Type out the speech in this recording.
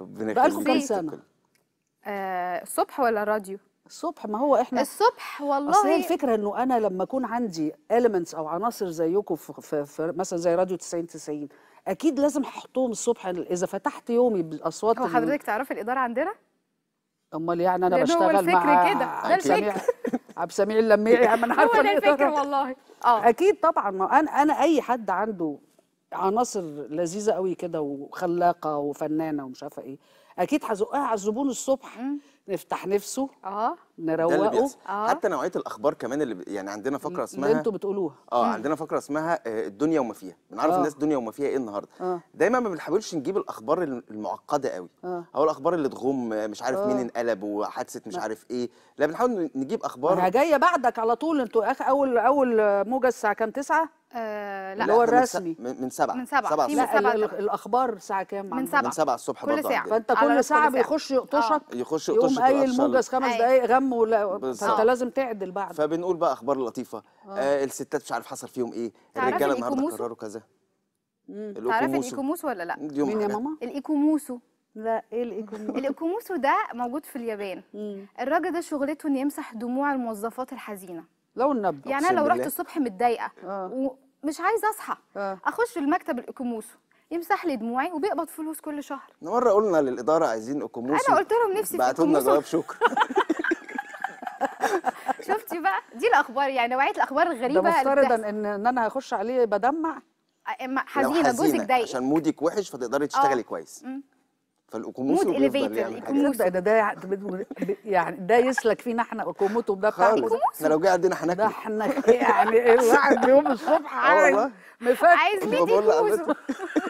ربنا بقالكم كام سنه؟ الصبح آه، ولا راديو؟ الصبح ما هو احنا الصبح والله اصل هي الفكره انه انا لما اكون عندي اليمنتس او عناصر زيكم في, في, في مثلا زي راديو 90 90 اكيد لازم احطهم الصبح اذا فتحت يومي بالاصوات هو حضرتك تعرفي الاداره عندنا؟ امال يعني انا بشتغل مع هو الفكر كده ده الفكر عبد السميع اللميعي انا عارفه هو ده الفكر والله اه اكيد طبعا ما انا انا اي حد عنده عناصر لذيذه قوي كده وخلاقه وفنانه ومش عارفه ايه اكيد هزقها على الزبون الصبح مم. نفتح نفسه اه نروقه آه. حتى نوعيه الاخبار كمان اللي يعني عندنا فقره اسمها اللي انتوا بتقولوها اه مم. عندنا فقره اسمها آه، الدنيا وما فيها بنعرف آه. الناس الدنيا وما فيها ايه النهارده آه. دايما ما بنحاولش نجيب الاخبار المعقده قوي آه. او الاخبار اللي تغم مش عارف آه. مين انقلب وحادثه مش عارف ايه لا بنحاول نجيب اخبار انا جايه بعدك على طول انتوا اول اول موجه الساعه كام 9 آه، لا اللي هو الرسمي من, من سبعة من سبعة, سبعة, من سبعة الأخبار الساعة كام؟ من سبعة من سبعة الصبح كل ساعة فأنت كل ساعة بيخش يقطشك آه. يخش يقطشك يقوم قايل موجز خمس دقايق غم ولا فأنت لازم تعدل بعد فبنقول بقى أخبار لطيفة آه. آه الستات مش عارف حصل فيهم إيه الرجالة النهاردة قرروا كذا تعرفي الإيكوموسو ولا لأ؟ مين يا ماما؟ الإيكوموسو لا ايه الايكوموسو الايكوموسو ده موجود في اليابان الراجل ده شغلته انه يمسح دموع الموظفات الحزينه لو النبض يعني انا لو رحت الصبح متضايقه آه. ومش عايزه اصحى آه. اخش المكتب الاكوموسو يمسح لي دموعي وبيقبض فلوس كل شهر مره قلنا للاداره عايزين اكوموسو انا قلت لهم نفسي بعتوا لنا جواب شكر شفتي بقى دي الاخبار يعني نوعيه الاخبار الغريبه ده مفترضا ان ان انا هخش عليه بدمع حزينه جوزك ضايق عشان مودك وحش فتقدري تشتغلي آه. كويس فالاكوموس مود اليفيتر يعني ده ده يعني, يعني ده يسلك فينا احنا اكوموتو ده بتاع احنا لو جه عندنا هناكل ده احنا يعني الواحد بيقوم الصبح اه عايز مفاتيح عايز بيتي